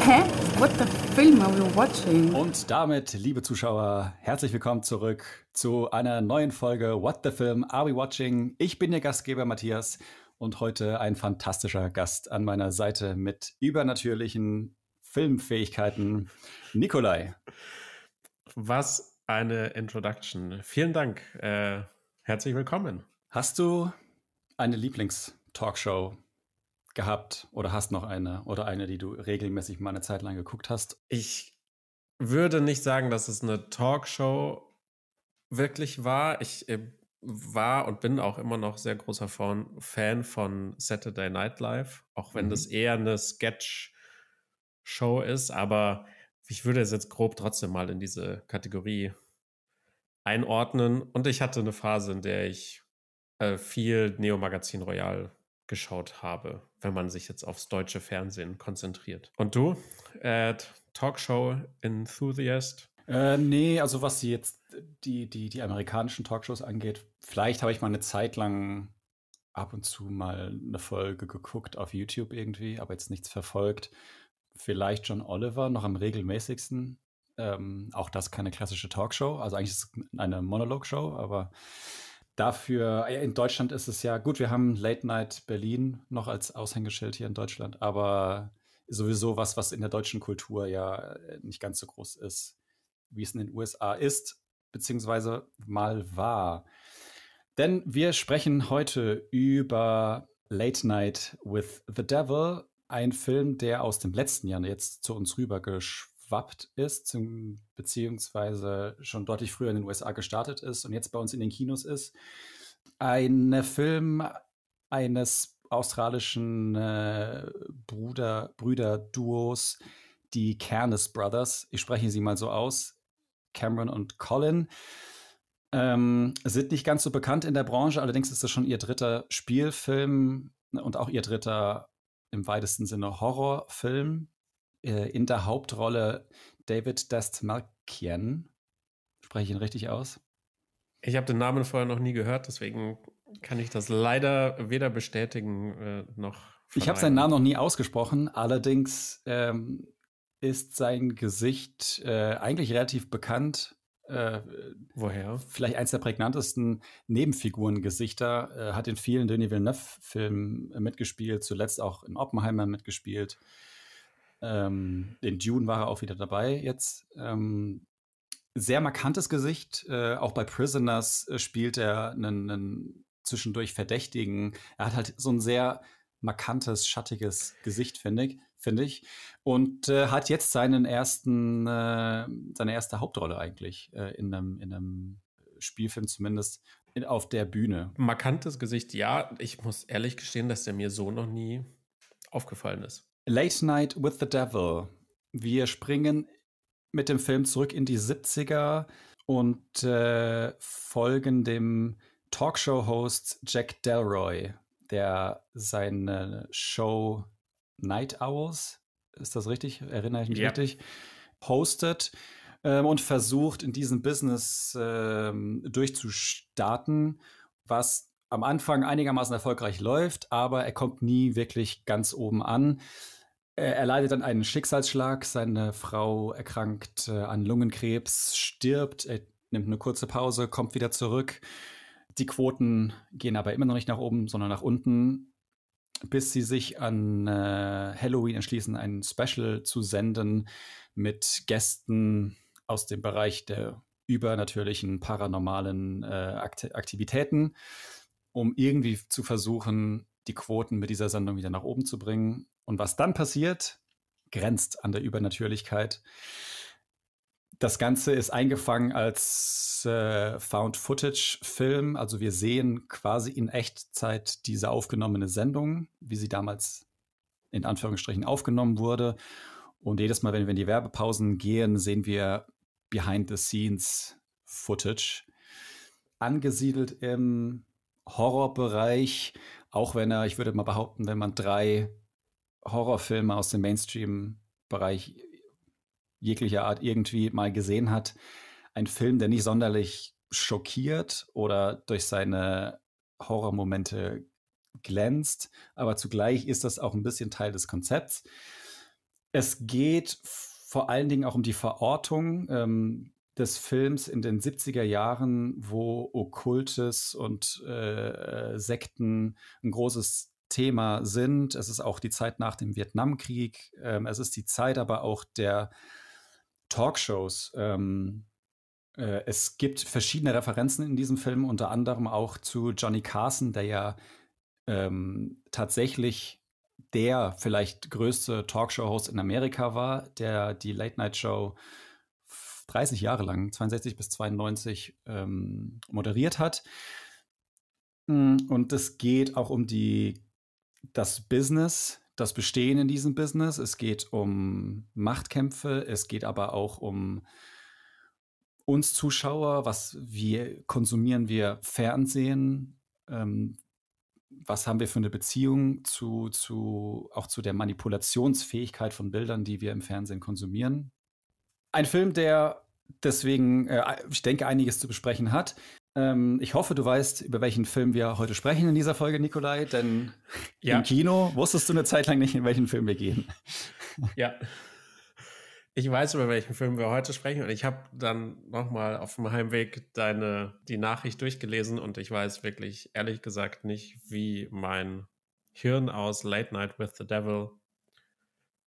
Hä? What the film are we watching? Und damit, liebe Zuschauer, herzlich willkommen zurück zu einer neuen Folge What the film are we watching? Ich bin der Gastgeber Matthias und heute ein fantastischer Gast an meiner Seite mit übernatürlichen Filmfähigkeiten, Nikolai. Was eine Introduction. Vielen Dank. Äh, herzlich willkommen. Hast du eine Lieblingstalkshow gehabt oder hast noch eine oder eine, die du regelmäßig mal eine Zeit lang geguckt hast? Ich würde nicht sagen, dass es eine Talkshow wirklich war. Ich äh, war und bin auch immer noch sehr großer Fan von Saturday Night Live, auch wenn mhm. das eher eine Sketch-Show ist, aber ich würde es jetzt grob trotzdem mal in diese Kategorie einordnen. Und ich hatte eine Phase, in der ich äh, viel Neo Magazin Royal geschaut habe, wenn man sich jetzt aufs deutsche Fernsehen konzentriert. Und du? Äh, Talkshow Enthusiast? Äh, nee, also was jetzt die, die, die amerikanischen Talkshows angeht, vielleicht habe ich mal eine Zeit lang ab und zu mal eine Folge geguckt auf YouTube irgendwie, aber jetzt nichts verfolgt. Vielleicht John Oliver noch am regelmäßigsten. Ähm, auch das keine klassische Talkshow, also eigentlich ist es eine Monologshow, aber dafür, äh, in Deutschland ist es ja gut, wir haben Late Night Berlin noch als Aushängeschild hier in Deutschland, aber sowieso was, was in der deutschen Kultur ja äh, nicht ganz so groß ist, wie es in den USA ist, beziehungsweise mal war. Denn wir sprechen heute über Late Night with the Devil, ein Film, der aus dem letzten Jahr jetzt zu uns rübergeschwungen geschwappt ist, beziehungsweise schon deutlich früher in den USA gestartet ist und jetzt bei uns in den Kinos ist. Ein Film eines australischen äh, Bruder, Brüder-Duos, die Kernes Brothers. Ich spreche sie mal so aus. Cameron und Colin. Ähm, sind nicht ganz so bekannt in der Branche, allerdings ist das schon ihr dritter Spielfilm und auch ihr dritter im weitesten Sinne Horrorfilm äh, in der Hauptrolle David Dastmarkian. Spreche ich ihn richtig aus? Ich habe den Namen vorher noch nie gehört, deswegen kann ich das leider weder bestätigen äh, noch. Verneinen. Ich habe seinen Namen noch nie ausgesprochen, allerdings ähm, ist sein Gesicht äh, eigentlich relativ bekannt. Äh, Woher? Vielleicht eins der prägnantesten Nebenfigurengesichter, äh, hat in vielen Denis Villeneuve-Filmen mitgespielt, zuletzt auch in Oppenheimer mitgespielt. Ähm, in Dune war er auch wieder dabei jetzt. Ähm, sehr markantes Gesicht. Äh, auch bei Prisoners äh, spielt er einen, einen zwischendurch Verdächtigen. Er hat halt so ein sehr markantes, schattiges Gesicht, finde ich, finde ich. Und äh, hat jetzt seinen ersten, äh, seine erste Hauptrolle eigentlich äh, in, einem, in einem Spielfilm zumindest in, auf der Bühne. Markantes Gesicht, ja. Ich muss ehrlich gestehen, dass der mir so noch nie aufgefallen ist. Late Night with the Devil. Wir springen mit dem Film zurück in die 70er und äh, folgen dem Talkshow-Host Jack Delroy, der seine Show Night Owls, ist das richtig? Erinnere ich mich yeah. richtig? Hostet ähm, und versucht in diesem Business ähm, durchzustarten, was am Anfang einigermaßen erfolgreich läuft, aber er kommt nie wirklich ganz oben an er leidet dann einen Schicksalsschlag, seine Frau erkrankt äh, an Lungenkrebs, stirbt, er nimmt eine kurze Pause, kommt wieder zurück. Die Quoten gehen aber immer noch nicht nach oben, sondern nach unten, bis sie sich an äh, Halloween entschließen, ein Special zu senden mit Gästen aus dem Bereich der übernatürlichen, paranormalen äh, Aktivitäten, um irgendwie zu versuchen, die Quoten mit dieser Sendung wieder nach oben zu bringen. Und was dann passiert, grenzt an der Übernatürlichkeit. Das Ganze ist eingefangen als äh, Found-Footage-Film. Also wir sehen quasi in Echtzeit diese aufgenommene Sendung, wie sie damals in Anführungsstrichen aufgenommen wurde. Und jedes Mal, wenn wir in die Werbepausen gehen, sehen wir Behind-the-Scenes-Footage. Angesiedelt im Horrorbereich auch wenn er, ich würde mal behaupten, wenn man drei Horrorfilme aus dem Mainstream-Bereich jeglicher Art irgendwie mal gesehen hat, ein Film, der nicht sonderlich schockiert oder durch seine Horrormomente glänzt, aber zugleich ist das auch ein bisschen Teil des Konzepts. Es geht vor allen Dingen auch um die Verortung. Ähm, des Films in den 70er Jahren, wo Okkultes und äh, Sekten ein großes Thema sind. Es ist auch die Zeit nach dem Vietnamkrieg. Ähm, es ist die Zeit aber auch der Talkshows. Ähm, äh, es gibt verschiedene Referenzen in diesem Film, unter anderem auch zu Johnny Carson, der ja ähm, tatsächlich der vielleicht größte Talkshow-Host in Amerika war, der die Late-Night-Show äh, 30 Jahre lang, 62 bis 92, ähm, moderiert hat. Mm, und es geht auch um die, das Business, das Bestehen in diesem Business. Es geht um Machtkämpfe. Es geht aber auch um uns Zuschauer. Was wir konsumieren wir Fernsehen? Ähm, was haben wir für eine Beziehung zu, zu, auch zu der Manipulationsfähigkeit von Bildern, die wir im Fernsehen konsumieren? Ein Film, der deswegen, äh, ich denke, einiges zu besprechen hat. Ähm, ich hoffe, du weißt, über welchen Film wir heute sprechen in dieser Folge, Nikolai, denn ja. im Kino wusstest du eine Zeit lang nicht, in welchen Film wir gehen. Ja. Ich weiß, über welchen Film wir heute sprechen und ich habe dann nochmal auf dem Heimweg deine, die Nachricht durchgelesen und ich weiß wirklich, ehrlich gesagt, nicht, wie mein Hirn aus Late Night with the Devil,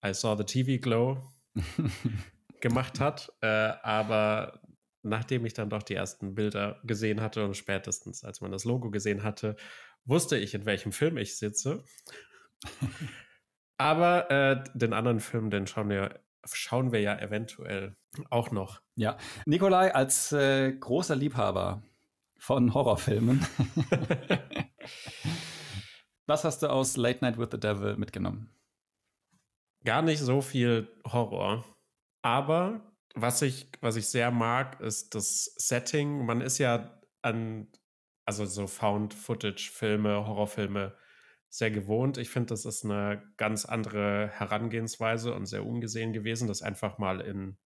I Saw the TV Glow gemacht hat. Äh, aber nachdem ich dann doch die ersten Bilder gesehen hatte und spätestens, als man das Logo gesehen hatte, wusste ich, in welchem Film ich sitze. aber äh, den anderen Film, den schauen wir schauen wir ja eventuell auch noch. Ja, Nikolai als äh, großer Liebhaber von Horrorfilmen. Was hast du aus Late Night with the Devil mitgenommen? Gar nicht so viel Horror. Aber was ich, was ich sehr mag, ist das Setting. Man ist ja an, also so Found-Footage-Filme, Horrorfilme sehr gewohnt. Ich finde, das ist eine ganz andere Herangehensweise und sehr ungesehen gewesen, das einfach mal in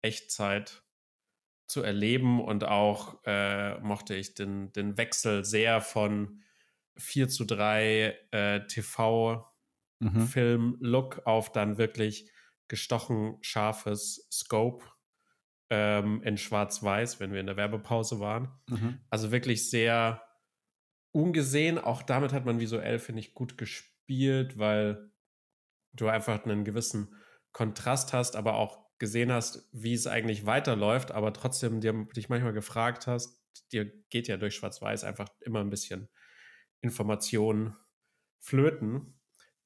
Echtzeit zu erleben. Und auch äh, mochte ich den, den Wechsel sehr von 4 zu 3 äh, TV-Film-Look mhm. auf dann wirklich gestochen scharfes Scope ähm, in Schwarz-Weiß, wenn wir in der Werbepause waren. Mhm. Also wirklich sehr ungesehen. Auch damit hat man visuell, finde ich, gut gespielt, weil du einfach einen gewissen Kontrast hast, aber auch gesehen hast, wie es eigentlich weiterläuft, aber trotzdem dir, dich manchmal gefragt hast, dir geht ja durch Schwarz-Weiß einfach immer ein bisschen Informationen flöten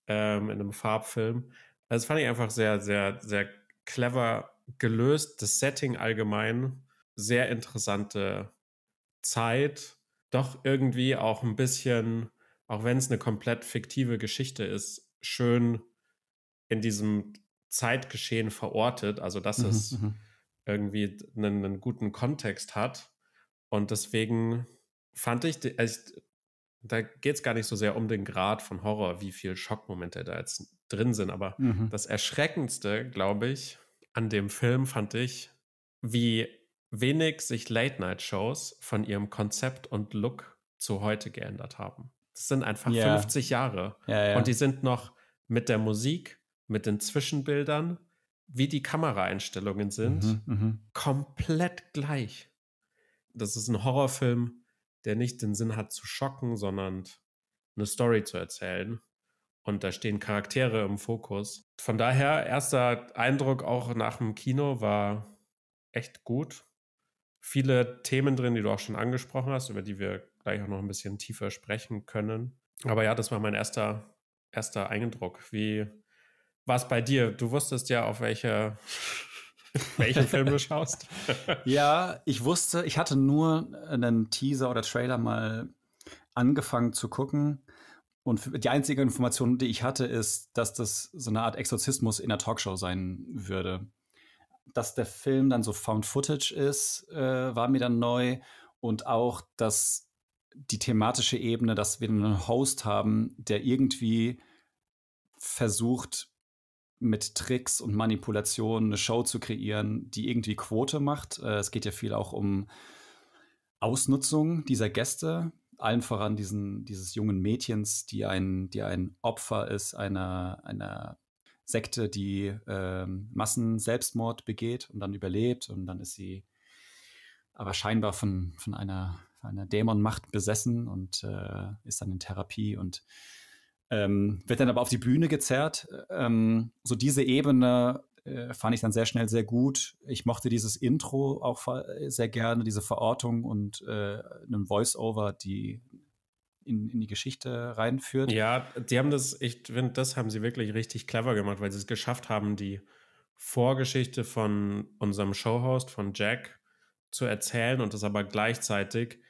ähm, in einem Farbfilm. Also Das fand ich einfach sehr, sehr, sehr clever gelöst. Das Setting allgemein, sehr interessante Zeit, doch irgendwie auch ein bisschen, auch wenn es eine komplett fiktive Geschichte ist, schön in diesem Zeitgeschehen verortet. Also, dass mhm, es mhm. irgendwie einen, einen, guten Kontext hat. Und deswegen fand ich, also da geht es gar nicht so sehr um den Grad von Horror, wie viel Schockmomente da jetzt drin sind. Aber mhm. das Erschreckendste, glaube ich, an dem Film fand ich, wie wenig sich Late-Night-Shows von ihrem Konzept und Look zu heute geändert haben. Das sind einfach yeah. 50 Jahre. Ja, ja. Und die sind noch mit der Musik, mit den Zwischenbildern, wie die Kameraeinstellungen sind, mhm, mhm. komplett gleich. Das ist ein Horrorfilm, der nicht den Sinn hat zu schocken, sondern eine Story zu erzählen. Und da stehen Charaktere im Fokus. Von daher, erster Eindruck auch nach dem Kino war echt gut. Viele Themen drin, die du auch schon angesprochen hast, über die wir gleich auch noch ein bisschen tiefer sprechen können. Aber ja, das war mein erster, erster Eindruck. Wie war es bei dir? Du wusstest ja, auf welche welchen Film du schaust. ja, ich wusste, ich hatte nur einen Teaser oder Trailer mal angefangen zu gucken. Und die einzige Information, die ich hatte, ist, dass das so eine Art Exorzismus in der Talkshow sein würde. Dass der Film dann so Found Footage ist, äh, war mir dann neu. Und auch, dass die thematische Ebene, dass wir einen Host haben, der irgendwie versucht, mit Tricks und Manipulationen eine Show zu kreieren, die irgendwie Quote macht. Äh, es geht ja viel auch um Ausnutzung dieser Gäste, allen voran diesen, dieses jungen Mädchens, die ein, die ein Opfer ist einer, einer Sekte, die äh, Massenselbstmord begeht und dann überlebt und dann ist sie aber scheinbar von, von einer, von einer Dämonmacht besessen und äh, ist dann in Therapie und ähm, wird dann aber auf die Bühne gezerrt. Ähm, so diese Ebene äh, fand ich dann sehr schnell sehr gut. Ich mochte dieses Intro auch äh, sehr gerne, diese Verortung und äh, einen Voice-Over, die in, in die Geschichte reinführt. Ja, die haben das, ich finde, das haben sie wirklich richtig clever gemacht, weil sie es geschafft haben, die Vorgeschichte von unserem Showhost, von Jack, zu erzählen und das aber gleichzeitig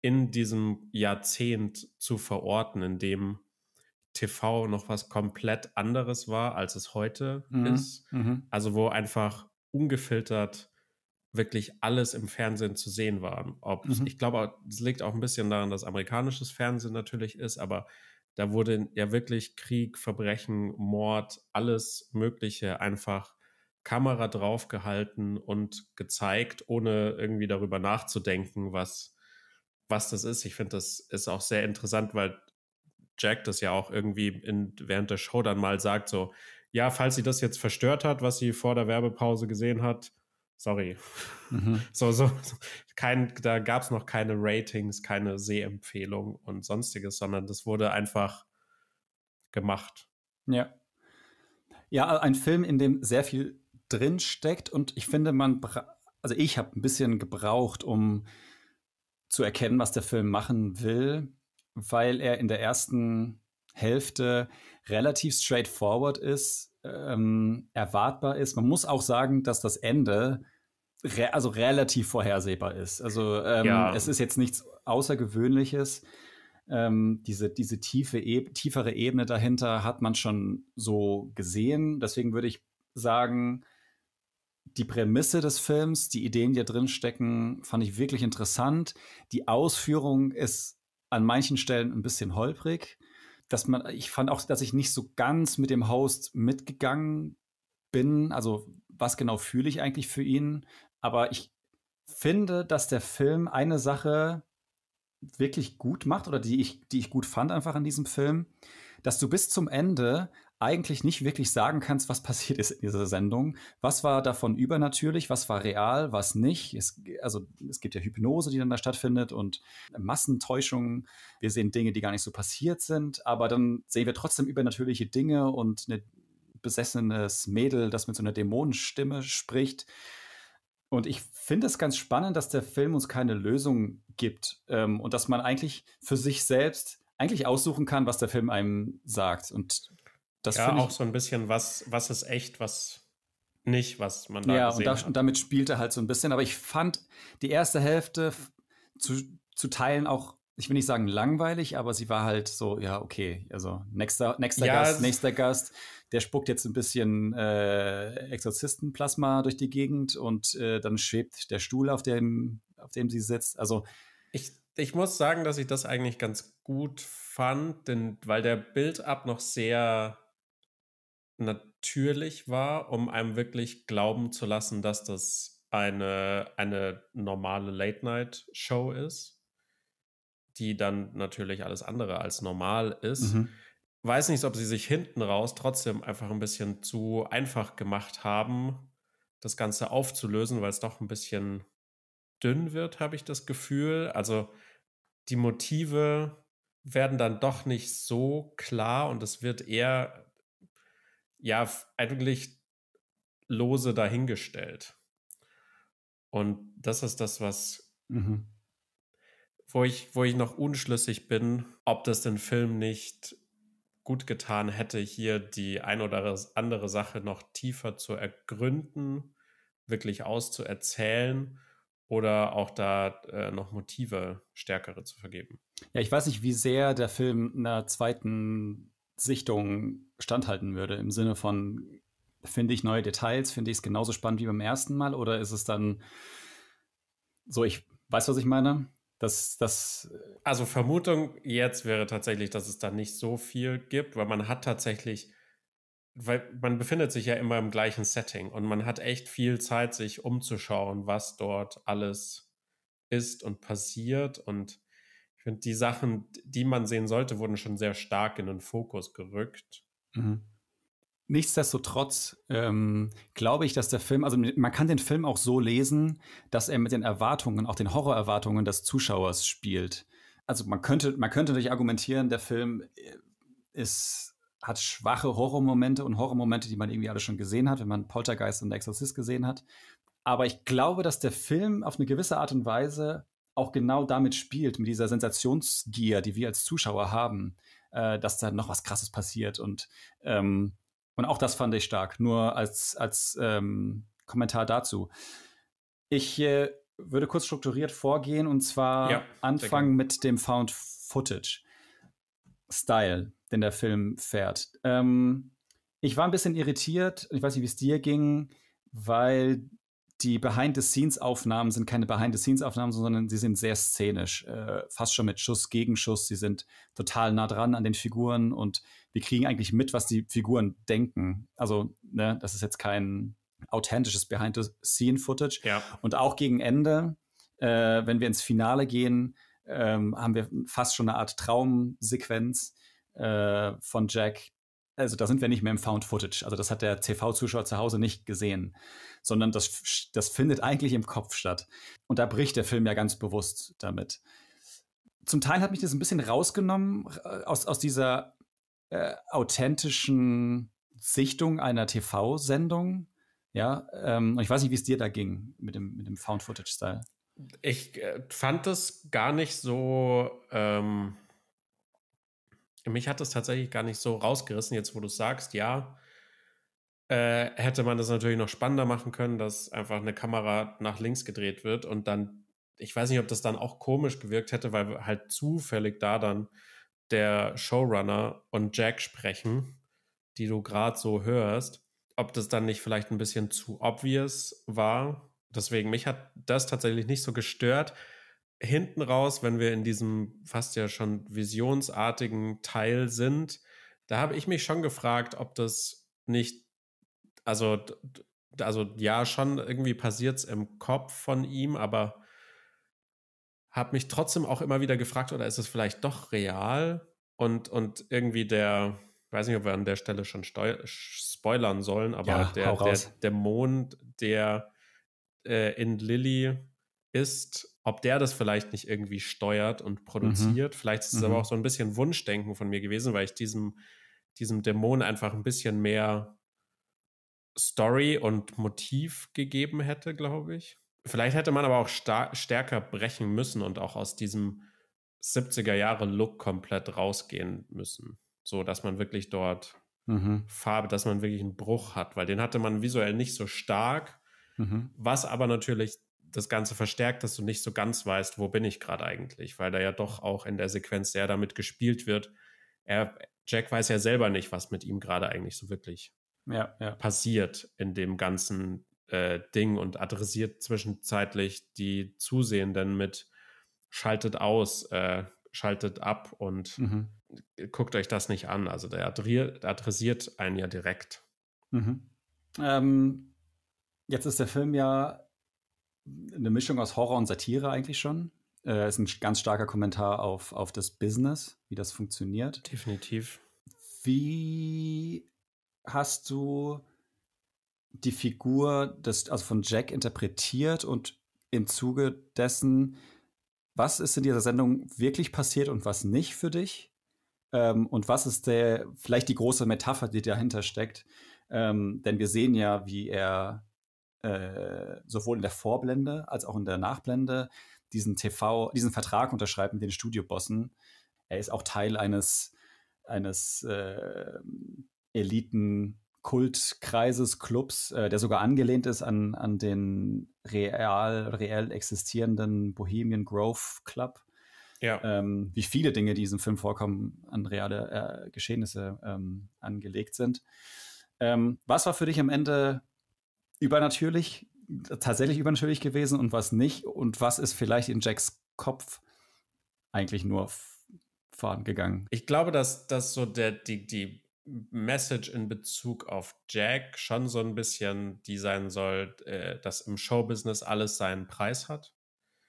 in diesem Jahrzehnt zu verorten, in dem TV noch was komplett anderes war, als es heute mhm. ist. Mhm. Also wo einfach ungefiltert wirklich alles im Fernsehen zu sehen war. Ob, mhm. Ich glaube, es liegt auch ein bisschen daran, dass amerikanisches Fernsehen natürlich ist, aber da wurde ja wirklich Krieg, Verbrechen, Mord, alles Mögliche einfach Kamera draufgehalten und gezeigt, ohne irgendwie darüber nachzudenken, was, was das ist. Ich finde, das ist auch sehr interessant, weil Jack das ja auch irgendwie in, während der Show dann mal sagt, so, ja, falls sie das jetzt verstört hat, was sie vor der Werbepause gesehen hat, sorry. Mhm. So, so, so, kein, da gab es noch keine Ratings, keine Sehempfehlung und sonstiges, sondern das wurde einfach gemacht. Ja. Ja, ein Film, in dem sehr viel drinsteckt und ich finde, man, also ich habe ein bisschen gebraucht, um zu erkennen, was der Film machen will weil er in der ersten Hälfte relativ straightforward ist, ähm, erwartbar ist. Man muss auch sagen, dass das Ende re also relativ vorhersehbar ist. Also ähm, ja. es ist jetzt nichts Außergewöhnliches. Ähm, diese, diese tiefe, e tiefere Ebene dahinter hat man schon so gesehen. Deswegen würde ich sagen, die Prämisse des Films, die Ideen, die da drin stecken, fand ich wirklich interessant. Die Ausführung ist an manchen Stellen ein bisschen holprig. Dass man, ich fand auch, dass ich nicht so ganz mit dem Host mitgegangen bin. Also, was genau fühle ich eigentlich für ihn? Aber ich finde, dass der Film eine Sache wirklich gut macht oder die ich, die ich gut fand einfach an diesem Film, dass du bis zum Ende eigentlich nicht wirklich sagen kannst, was passiert ist in dieser Sendung. Was war davon übernatürlich, was war real, was nicht. Es, also es gibt ja Hypnose, die dann da stattfindet und Massentäuschungen. Wir sehen Dinge, die gar nicht so passiert sind, aber dann sehen wir trotzdem übernatürliche Dinge und ein ne besessenes Mädel, das mit so einer Dämonenstimme spricht. Und ich finde es ganz spannend, dass der Film uns keine Lösung gibt ähm, und dass man eigentlich für sich selbst eigentlich aussuchen kann, was der Film einem sagt. Und das ja, auch so ein bisschen, was, was ist echt, was nicht, was man da ja, gesehen und da, hat. und damit spielt er halt so ein bisschen. Aber ich fand die erste Hälfte zu, zu teilen auch, ich will nicht sagen langweilig, aber sie war halt so, ja, okay, also nächster, nächster ja, Gast, nächster Gast, der spuckt jetzt ein bisschen äh, Exorzistenplasma durch die Gegend und äh, dann schwebt der Stuhl, auf dem, auf dem sie sitzt. Also ich, ich muss sagen, dass ich das eigentlich ganz gut fand, denn weil der Build-up noch sehr natürlich war, um einem wirklich glauben zu lassen, dass das eine, eine normale Late-Night-Show ist, die dann natürlich alles andere als normal ist. Mhm. Weiß nicht, ob sie sich hinten raus trotzdem einfach ein bisschen zu einfach gemacht haben, das Ganze aufzulösen, weil es doch ein bisschen dünn wird, habe ich das Gefühl. Also die Motive werden dann doch nicht so klar und es wird eher ja, eigentlich lose dahingestellt. Und das ist das, was, mhm. wo, ich, wo ich noch unschlüssig bin, ob das den Film nicht gut getan hätte, hier die ein oder andere Sache noch tiefer zu ergründen, wirklich auszuerzählen oder auch da äh, noch Motive stärkere zu vergeben. Ja, ich weiß nicht, wie sehr der Film einer zweiten Sichtung standhalten würde, im Sinne von, finde ich neue Details, finde ich es genauso spannend wie beim ersten Mal oder ist es dann so, ich weiß, was ich meine? Das, das äh also Vermutung jetzt wäre tatsächlich, dass es da nicht so viel gibt, weil man hat tatsächlich, weil man befindet sich ja immer im gleichen Setting und man hat echt viel Zeit, sich umzuschauen, was dort alles ist und passiert und finde, die Sachen, die man sehen sollte, wurden schon sehr stark in den Fokus gerückt. Mhm. Nichtsdestotrotz ähm, glaube ich, dass der Film, also man kann den Film auch so lesen, dass er mit den Erwartungen, auch den Horrorerwartungen des Zuschauers spielt. Also man könnte, man könnte natürlich argumentieren, der Film äh, ist hat schwache Horrormomente und Horrormomente, die man irgendwie alle schon gesehen hat, wenn man Poltergeist und Exorcist gesehen hat. Aber ich glaube, dass der Film auf eine gewisse Art und Weise auch genau damit spielt, mit dieser Sensationsgier, die wir als Zuschauer haben, äh, dass da noch was Krasses passiert. Und, ähm, und auch das fand ich stark, nur als, als ähm, Kommentar dazu. Ich äh, würde kurz strukturiert vorgehen und zwar ja, anfangen mit dem Found Footage Style, den der Film fährt. Ähm, ich war ein bisschen irritiert, ich weiß nicht, wie es dir ging, weil die Behind-the-Scenes-Aufnahmen sind keine Behind-the-Scenes-Aufnahmen, sondern sie sind sehr szenisch, äh, fast schon mit Schuss gegen Schuss. Sie sind total nah dran an den Figuren und wir kriegen eigentlich mit, was die Figuren denken. Also, ne, das ist jetzt kein authentisches Behind-the-Scene-Footage. Ja. Und auch gegen Ende, äh, wenn wir ins Finale gehen, äh, haben wir fast schon eine Art Traumsequenz äh, von Jack, also da sind wir nicht mehr im Found Footage. Also das hat der TV-Zuschauer zu Hause nicht gesehen, sondern das, das findet eigentlich im Kopf statt. Und da bricht der Film ja ganz bewusst damit. Zum Teil hat mich das ein bisschen rausgenommen äh, aus, aus dieser äh, authentischen Sichtung einer TV-Sendung. Ja, ähm, und ich weiß nicht, wie es dir da ging mit dem, mit dem Found Footage-Style. Ich äh, fand das gar nicht so. Ähm mich hat das tatsächlich gar nicht so rausgerissen, jetzt wo du sagst, ja, äh, hätte man das natürlich noch spannender machen können, dass einfach eine Kamera nach links gedreht wird und dann, ich weiß nicht, ob das dann auch komisch gewirkt hätte, weil halt zufällig da dann der Showrunner und Jack sprechen, die du gerade so hörst, ob das dann nicht vielleicht ein bisschen zu obvious war. Deswegen, mich hat das tatsächlich nicht so gestört hinten raus, wenn wir in diesem fast ja schon visionsartigen Teil sind, da habe ich mich schon gefragt, ob das nicht, also, also ja, schon irgendwie passiert es im Kopf von ihm, aber habe mich trotzdem auch immer wieder gefragt, oder ist es vielleicht doch real? Und, und irgendwie der, weiß nicht, ob wir an der Stelle schon spoilern sollen, aber ja, der, der, der Mond, der äh, in Lilly ist, ob der das vielleicht nicht irgendwie steuert und produziert. Mhm. Vielleicht ist es mhm. aber auch so ein bisschen Wunschdenken von mir gewesen, weil ich diesem, diesem Dämon einfach ein bisschen mehr Story und Motiv gegeben hätte, glaube ich. Vielleicht hätte man aber auch stärker brechen müssen und auch aus diesem 70er-Jahre-Look komplett rausgehen müssen. So, dass man wirklich dort mhm. Farbe, dass man wirklich einen Bruch hat, weil den hatte man visuell nicht so stark, mhm. was aber natürlich das Ganze verstärkt, dass du nicht so ganz weißt, wo bin ich gerade eigentlich, weil da ja doch auch in der Sequenz sehr damit gespielt wird. Er, Jack weiß ja selber nicht, was mit ihm gerade eigentlich so wirklich ja, ja. passiert in dem ganzen äh, Ding und adressiert zwischenzeitlich die Zusehenden mit schaltet aus, äh, schaltet ab und mhm. guckt euch das nicht an. Also der adressiert einen ja direkt. Mhm. Ähm, jetzt ist der Film ja eine Mischung aus Horror und Satire eigentlich schon. Äh, ist ein ganz starker Kommentar auf, auf das Business, wie das funktioniert. Definitiv. Wie hast du die Figur des, also von Jack interpretiert und im Zuge dessen, was ist in dieser Sendung wirklich passiert und was nicht für dich? Ähm, und was ist der, vielleicht die große Metapher, die dahinter steckt? Ähm, denn wir sehen ja, wie er äh, sowohl in der Vorblende als auch in der Nachblende diesen TV, diesen Vertrag unterschreibt mit den Studiobossen. Er ist auch Teil eines eines äh, Eliten Kultkreises, Clubs, äh, der sogar angelehnt ist an, an den real, real existierenden Bohemian Grove Club. Ja. Ähm, wie viele Dinge, die in diesem Film vorkommen, an reale äh, Geschehnisse ähm, angelegt sind. Ähm, was war für dich am Ende übernatürlich, tatsächlich übernatürlich gewesen und was nicht? Und was ist vielleicht in Jacks Kopf eigentlich nur fahren gegangen? Ich glaube, dass, dass so der, die, die Message in Bezug auf Jack schon so ein bisschen die sein soll, äh, dass im Showbusiness alles seinen Preis hat.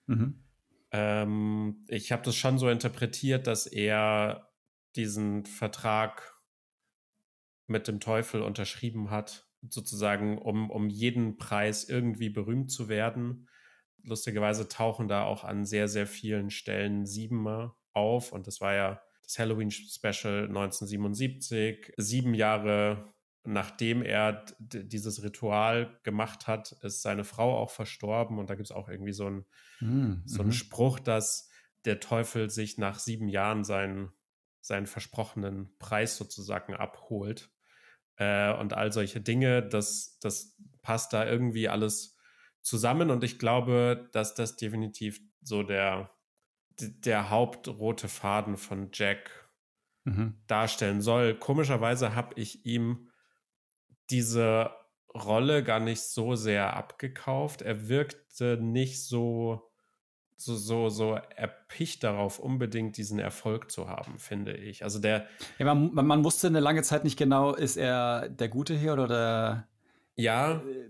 Mhm. Ähm, ich habe das schon so interpretiert, dass er diesen Vertrag mit dem Teufel unterschrieben hat sozusagen um, um jeden Preis irgendwie berühmt zu werden. Lustigerweise tauchen da auch an sehr, sehr vielen Stellen Siebener auf. Und das war ja das Halloween-Special 1977, sieben Jahre nachdem er dieses Ritual gemacht hat, ist seine Frau auch verstorben. Und da gibt es auch irgendwie so einen, mm, hm, so mm. Spruch, dass der Teufel sich nach sieben Jahren seinen, seinen versprochenen Preis sozusagen abholt äh, und all solche Dinge. Das, das passt da irgendwie alles zusammen und ich glaube, dass das definitiv so der, der hauptrote Faden von Jack mhm. darstellen soll. Komischerweise habe ich ihm diese Rolle gar nicht so sehr abgekauft. Er wirkte nicht so so, so, so erpicht darauf, unbedingt diesen Erfolg zu haben, finde ich. Also der. Ja, man, man wusste eine lange Zeit nicht genau, ist er der Gute hier oder der. Ja. Äh,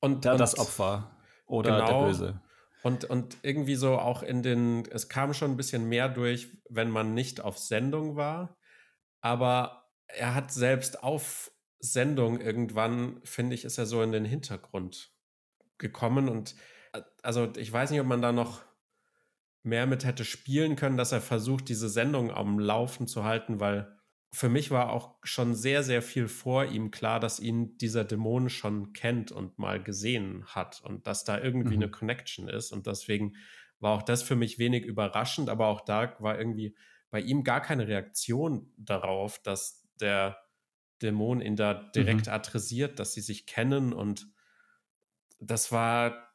und, der, und das Opfer oder genau, der Böse. Und, und irgendwie so auch in den. Es kam schon ein bisschen mehr durch, wenn man nicht auf Sendung war. Aber er hat selbst auf Sendung irgendwann, finde ich, ist er so in den Hintergrund gekommen und äh, also ich weiß nicht, ob man da noch mehr mit hätte spielen können, dass er versucht, diese Sendung am Laufen zu halten, weil für mich war auch schon sehr, sehr viel vor ihm klar, dass ihn dieser Dämon schon kennt und mal gesehen hat und dass da irgendwie mhm. eine Connection ist. Und deswegen war auch das für mich wenig überraschend, aber auch da war irgendwie bei ihm gar keine Reaktion darauf, dass der Dämon ihn da direkt mhm. adressiert, dass sie sich kennen und das war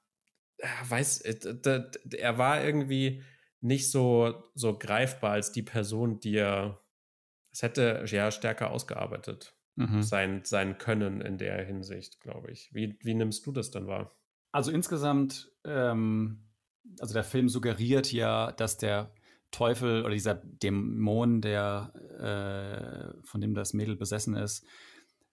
äh, weiß, äh, er war irgendwie nicht so, so greifbar als die Person, die er, es hätte ja stärker ausgearbeitet, mhm. sein, sein Können in der Hinsicht, glaube ich. Wie, wie nimmst du das dann wahr? Also insgesamt, ähm, also der Film suggeriert ja, dass der Teufel oder dieser Dämon, der äh, von dem das Mädel besessen ist,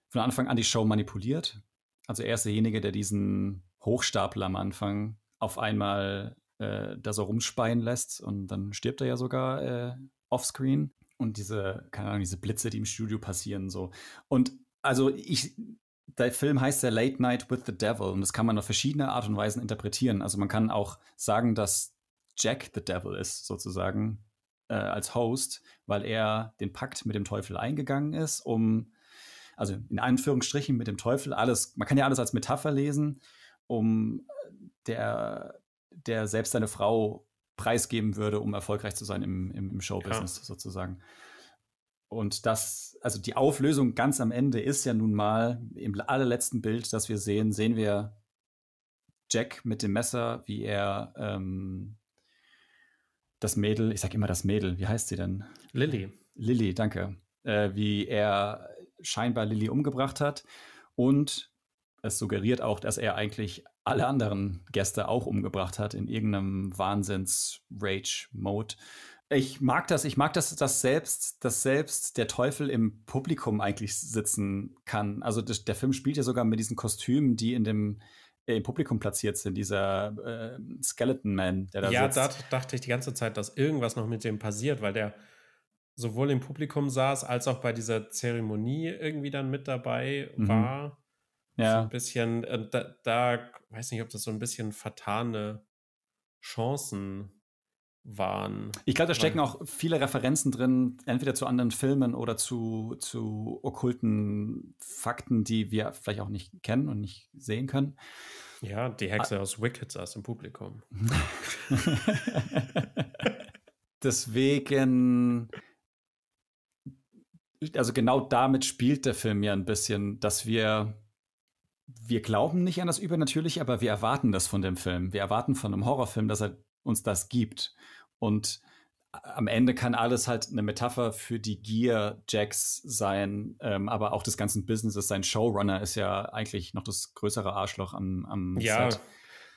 von Anfang an die Show manipuliert. Also er ist derjenige, der diesen Hochstapel am Anfang auf einmal äh, da so rumspeien lässt und dann stirbt er ja sogar äh, offscreen. Und diese, keine Ahnung, diese Blitze, die im Studio passieren, so. Und also ich, der Film heißt ja Late Night with the Devil und das kann man auf verschiedene Art und Weisen interpretieren. Also man kann auch sagen, dass Jack the Devil ist, sozusagen, äh, als Host, weil er den Pakt mit dem Teufel eingegangen ist, um, also in Anführungsstrichen mit dem Teufel, alles, man kann ja alles als Metapher lesen, um der, der selbst seine Frau preisgeben würde, um erfolgreich zu sein im, im, im Showbusiness ja. sozusagen. Und das, also die Auflösung ganz am Ende ist ja nun mal im allerletzten Bild, das wir sehen, sehen wir Jack mit dem Messer, wie er ähm, das Mädel, ich sag immer das Mädel, wie heißt sie denn? Lilly. Lilly, danke. Äh, wie er scheinbar Lilly umgebracht hat. Und es suggeriert auch, dass er eigentlich alle anderen Gäste auch umgebracht hat in irgendeinem Wahnsinns-Rage-Mode. Ich mag das, ich mag das, dass selbst, dass selbst der Teufel im Publikum eigentlich sitzen kann. Also das, der Film spielt ja sogar mit diesen Kostümen, die in dem äh, im Publikum platziert sind, dieser äh, Skeleton Man, der da ja, sitzt. Ja, da dachte ich die ganze Zeit, dass irgendwas noch mit dem passiert, weil der sowohl im Publikum saß, als auch bei dieser Zeremonie irgendwie dann mit dabei mhm. war. Ja. So ein bisschen, äh, da, da, weiß nicht, ob das so ein bisschen vertane Chancen waren. Ich glaube, da stecken auch viele Referenzen drin, entweder zu anderen Filmen oder zu, zu okkulten Fakten, die wir vielleicht auch nicht kennen und nicht sehen können. Ja, die Hexe ah. aus Wicked saß im Publikum. Deswegen, also genau damit spielt der Film ja ein bisschen, dass wir wir glauben nicht an das Übernatürliche, aber wir erwarten das von dem Film. Wir erwarten von einem Horrorfilm, dass er uns das gibt. Und am Ende kann alles halt eine Metapher für die Gier Jacks sein, ähm, aber auch des ganzen Businesses. Sein Showrunner ist ja eigentlich noch das größere Arschloch am, am ja, Set.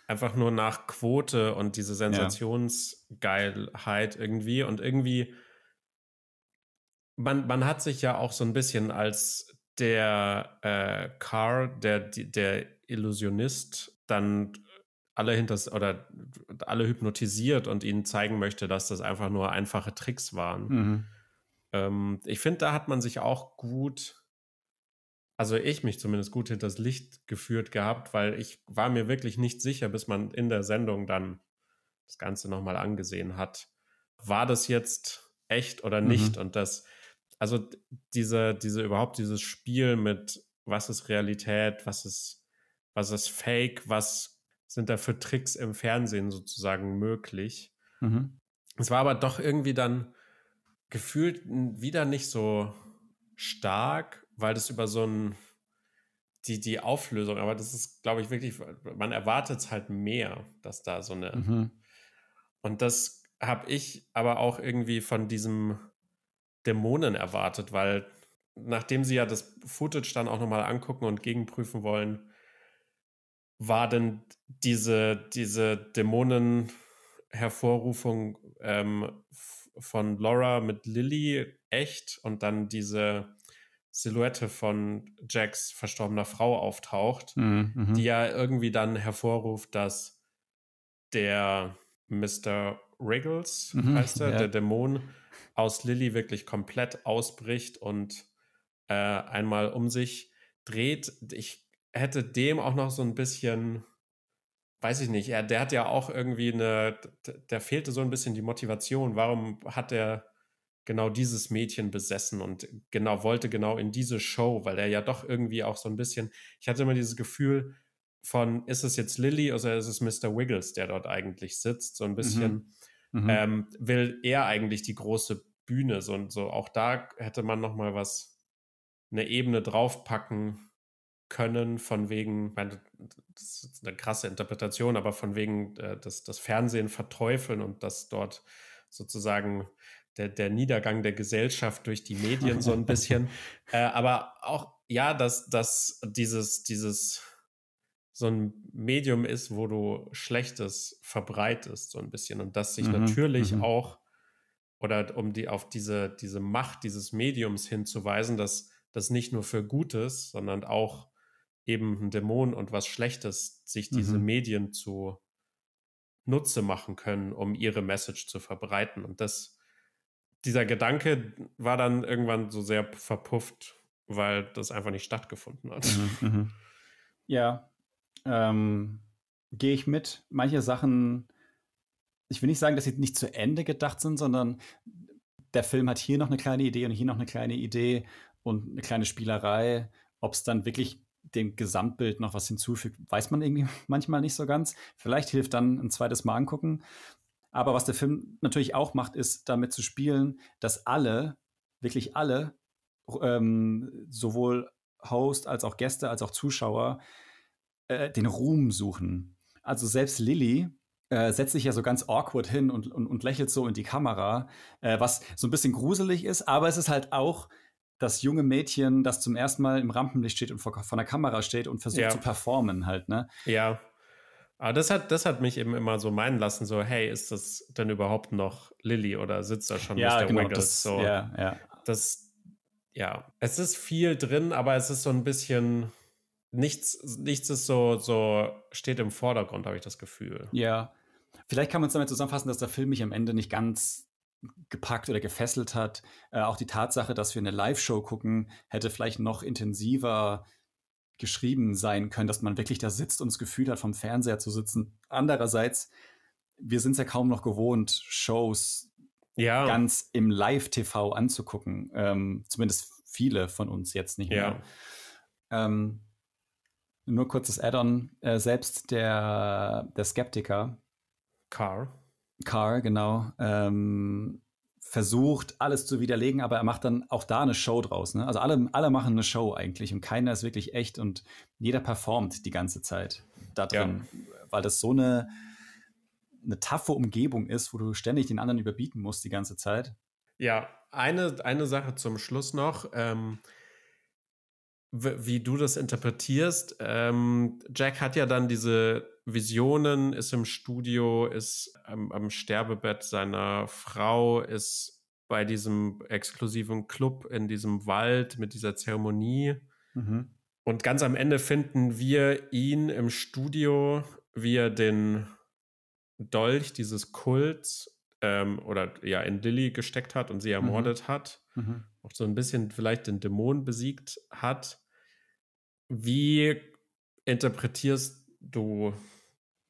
Einfach nur nach Quote und diese Sensationsgeilheit ja. irgendwie. Und irgendwie, man, man hat sich ja auch so ein bisschen als der äh, Carr, der, der Illusionist, dann alle hinter oder alle hypnotisiert und ihnen zeigen möchte, dass das einfach nur einfache Tricks waren. Mhm. Ähm, ich finde, da hat man sich auch gut, also ich mich zumindest gut hinters Licht geführt gehabt, weil ich war mir wirklich nicht sicher, bis man in der Sendung dann das Ganze nochmal angesehen hat. War das jetzt echt oder nicht? Mhm. Und das, also diese, diese überhaupt dieses Spiel mit was ist Realität, was ist, was ist Fake, was sind da für Tricks im Fernsehen sozusagen möglich. Mhm. Es war aber doch irgendwie dann gefühlt wieder nicht so stark, weil das über so ein die, die Auflösung, aber das ist, glaube ich, wirklich, man erwartet es halt mehr, dass da so eine. Mhm. Und das habe ich aber auch irgendwie von diesem Dämonen erwartet, weil nachdem sie ja das Footage dann auch nochmal angucken und gegenprüfen wollen, war denn diese, diese Dämonen-Hervorrufung ähm, von Laura mit Lilly echt und dann diese Silhouette von Jacks verstorbener Frau auftaucht, mhm, mhm. die ja irgendwie dann hervorruft, dass der Mr. Riggles, mhm, heißt er, ja. der Dämon, aus Lilly wirklich komplett ausbricht und äh, einmal um sich dreht. Ich hätte dem auch noch so ein bisschen, weiß ich nicht, er, der hat ja auch irgendwie eine, der fehlte so ein bisschen die Motivation. Warum hat er genau dieses Mädchen besessen und genau wollte genau in diese Show, weil er ja doch irgendwie auch so ein bisschen, ich hatte immer dieses Gefühl von, ist es jetzt Lilly oder ist es Mr. Wiggles, der dort eigentlich sitzt, so ein bisschen. Mhm. Mhm. Ähm, will er eigentlich die große Bühne. So, so auch da hätte man noch mal was, eine Ebene draufpacken können, von wegen, meine, das ist eine krasse Interpretation, aber von wegen äh, das, das Fernsehen verteufeln und dass dort sozusagen der, der Niedergang der Gesellschaft durch die Medien so ein bisschen. äh, aber auch, ja, dass, dass dieses, dieses so ein Medium ist, wo du Schlechtes verbreitest, so ein bisschen. Und dass sich mhm, natürlich mhm. auch oder um die auf diese, diese Macht dieses Mediums hinzuweisen, dass das nicht nur für Gutes, sondern auch eben ein Dämon und was Schlechtes sich diese mhm. Medien zu Nutze machen können, um ihre Message zu verbreiten. Und das, dieser Gedanke war dann irgendwann so sehr verpufft, weil das einfach nicht stattgefunden hat. Mhm. mhm. Ja, ähm, gehe ich mit. Manche Sachen ich will nicht sagen, dass sie nicht zu Ende gedacht sind, sondern der Film hat hier noch eine kleine Idee und hier noch eine kleine Idee und eine kleine Spielerei. Ob es dann wirklich dem Gesamtbild noch was hinzufügt, weiß man irgendwie manchmal nicht so ganz. Vielleicht hilft dann ein zweites Mal angucken. Aber was der Film natürlich auch macht, ist damit zu spielen, dass alle, wirklich alle, ähm, sowohl Host als auch Gäste als auch Zuschauer äh, den Ruhm suchen. Also selbst Lilly, äh, setzt sich ja so ganz awkward hin und, und, und lächelt so in die Kamera, äh, was so ein bisschen gruselig ist, aber es ist halt auch das junge Mädchen, das zum ersten Mal im Rampenlicht steht und vor, vor der Kamera steht und versucht ja. zu performen halt, ne? Ja. Aber das hat, das hat mich eben immer so meinen lassen, so, hey, ist das denn überhaupt noch Lilly oder sitzt da schon ja, Mr. Genau, Wiggles? Das, so, ja, ja. Das, ja, es ist viel drin, aber es ist so ein bisschen, nichts, nichts ist so, so, steht im Vordergrund, habe ich das Gefühl. Ja, Vielleicht kann man es damit zusammenfassen, dass der Film mich am Ende nicht ganz gepackt oder gefesselt hat. Äh, auch die Tatsache, dass wir eine Live-Show gucken, hätte vielleicht noch intensiver geschrieben sein können, dass man wirklich da sitzt und das Gefühl hat, vom Fernseher zu sitzen. Andererseits, wir sind es ja kaum noch gewohnt, Shows ja. ganz im Live-TV anzugucken. Ähm, zumindest viele von uns jetzt nicht mehr. Ja. Ähm, nur kurzes Add-on. Äh, selbst der, der Skeptiker, Carr. Carr, genau. Ähm, versucht, alles zu widerlegen, aber er macht dann auch da eine Show draus. Ne? Also alle, alle machen eine Show eigentlich und keiner ist wirklich echt und jeder performt die ganze Zeit da drin, ja. weil das so eine, eine taffe Umgebung ist, wo du ständig den anderen überbieten musst die ganze Zeit. Ja, eine, eine Sache zum Schluss noch. Ähm, wie du das interpretierst. Ähm, Jack hat ja dann diese Visionen, ist im Studio, ist am, am Sterbebett seiner Frau, ist bei diesem exklusiven Club in diesem Wald mit dieser Zeremonie. Mhm. Und ganz am Ende finden wir ihn im Studio, wie er den Dolch dieses Kults ähm, oder ja in Dilly gesteckt hat und sie mhm. ermordet mhm. hat, mhm. auch so ein bisschen vielleicht den Dämon besiegt hat. Wie interpretierst du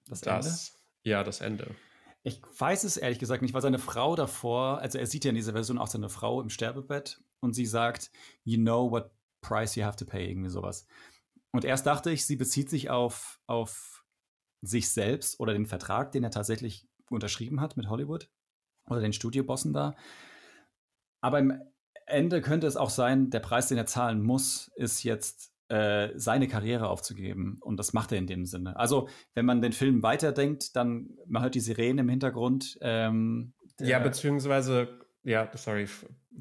das, das Ende? Ja, das Ende. Ich weiß es ehrlich gesagt nicht, weil seine Frau davor, also er sieht ja in dieser Version auch seine Frau im Sterbebett und sie sagt, you know what price you have to pay, irgendwie sowas. Und erst dachte ich, sie bezieht sich auf, auf sich selbst oder den Vertrag, den er tatsächlich unterschrieben hat mit Hollywood oder den Studiobossen da. Aber im Ende könnte es auch sein, der Preis, den er zahlen muss, ist jetzt äh, seine Karriere aufzugeben. Und das macht er in dem Sinne. Also, wenn man den Film weiterdenkt, dann man hört die Sirene im Hintergrund. Ähm, ja, beziehungsweise, ja, sorry.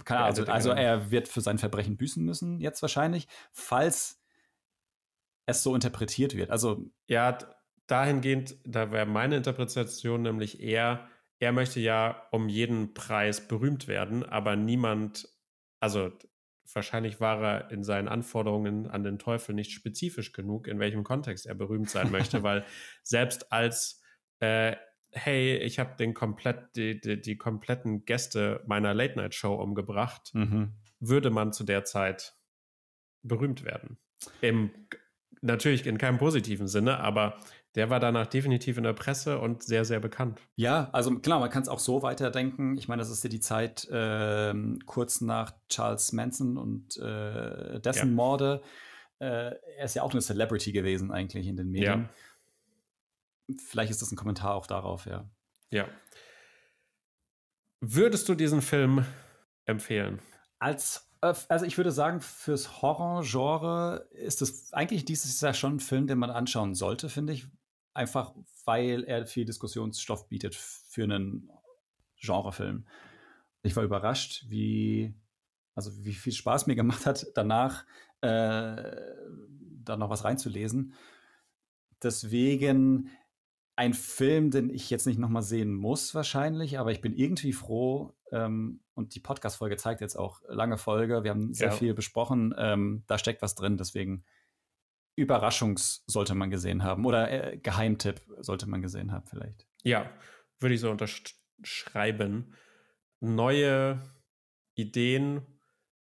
Keine also, also er wird für sein Verbrechen büßen müssen, jetzt wahrscheinlich, falls es so interpretiert wird. Also ja, dahingehend, da wäre meine Interpretation nämlich eher, er möchte ja um jeden Preis berühmt werden, aber niemand, also wahrscheinlich war er in seinen Anforderungen an den Teufel nicht spezifisch genug, in welchem Kontext er berühmt sein möchte, weil selbst als äh, hey, ich habe den komplett die, die, die, kompletten Gäste meiner Late Night Show umgebracht, mhm. würde man zu der Zeit berühmt werden. Im natürlich in keinem positiven Sinne, aber der war danach definitiv in der Presse und sehr, sehr bekannt. Ja, also klar, man kann es auch so weiterdenken. Ich meine, das ist ja die Zeit äh, kurz nach Charles Manson und äh, dessen ja. Morde. Äh, er ist ja auch eine Celebrity gewesen eigentlich in den Medien. Ja. Vielleicht ist das ein Kommentar auch darauf, ja. Ja. Würdest du diesen Film empfehlen? Als äh, also ich würde sagen, fürs Horror-Genre ist es eigentlich dieses Jahr schon ein Film, den man anschauen sollte, finde ich. Einfach weil er viel Diskussionsstoff bietet für einen Genrefilm. Ich war überrascht, wie, also wie viel Spaß mir gemacht hat, danach äh, da noch was reinzulesen. Deswegen ein Film, den ich jetzt nicht nochmal sehen muss, wahrscheinlich, aber ich bin irgendwie froh. Ähm, und die Podcast-Folge zeigt jetzt auch lange Folge. Wir haben sehr ja. viel besprochen. Ähm, da steckt was drin, deswegen Überraschungs sollte man gesehen haben oder äh, Geheimtipp sollte man gesehen haben, vielleicht. Ja, würde ich so unterschreiben. Neue Ideen,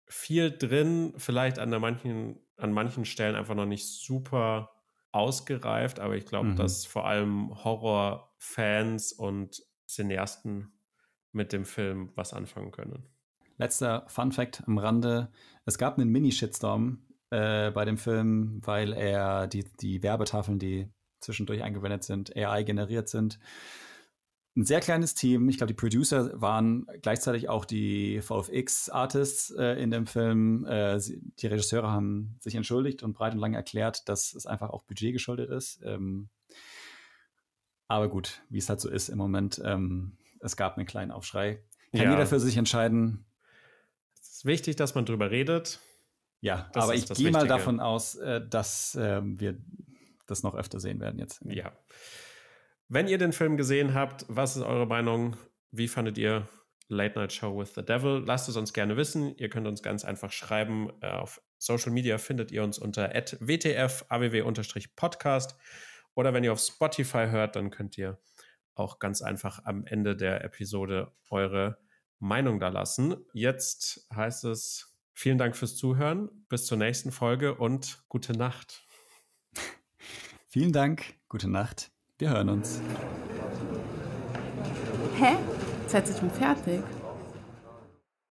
viel drin, vielleicht an, manchen, an manchen Stellen einfach noch nicht super ausgereift, aber ich glaube, mhm. dass vor allem Horrorfans und Cineasten mit dem Film was anfangen können. Letzter Fun Fact am Rande: Es gab einen Mini-Shitstorm äh, bei dem Film, weil er die, die Werbetafeln, die zwischendurch eingewendet sind, AI generiert sind, ein sehr kleines Team. Ich glaube, die Producer waren gleichzeitig auch die VFX-Artists äh, in dem Film. Äh, sie, die Regisseure haben sich entschuldigt und breit und lang erklärt, dass es einfach auch Budget geschuldet ist. Ähm, aber gut, wie es halt so ist im Moment, ähm, es gab einen kleinen Aufschrei. Kann ja. jeder für sich entscheiden. Es ist wichtig, dass man drüber redet. Ja, das aber ich gehe mal davon aus, äh, dass ähm, wir das noch öfter sehen werden jetzt. Ja. Wenn ihr den Film gesehen habt, was ist eure Meinung? Wie fandet ihr Late Night Show with the Devil? Lasst es uns gerne wissen. Ihr könnt uns ganz einfach schreiben. Äh, auf Social Media findet ihr uns unter wtfaww-podcast. Oder wenn ihr auf Spotify hört, dann könnt ihr auch ganz einfach am Ende der Episode eure Meinung da lassen. Jetzt heißt es vielen Dank fürs Zuhören. Bis zur nächsten Folge und gute Nacht. Vielen Dank. Gute Nacht. Wir hören uns. Hä? Seid ihr schon fertig.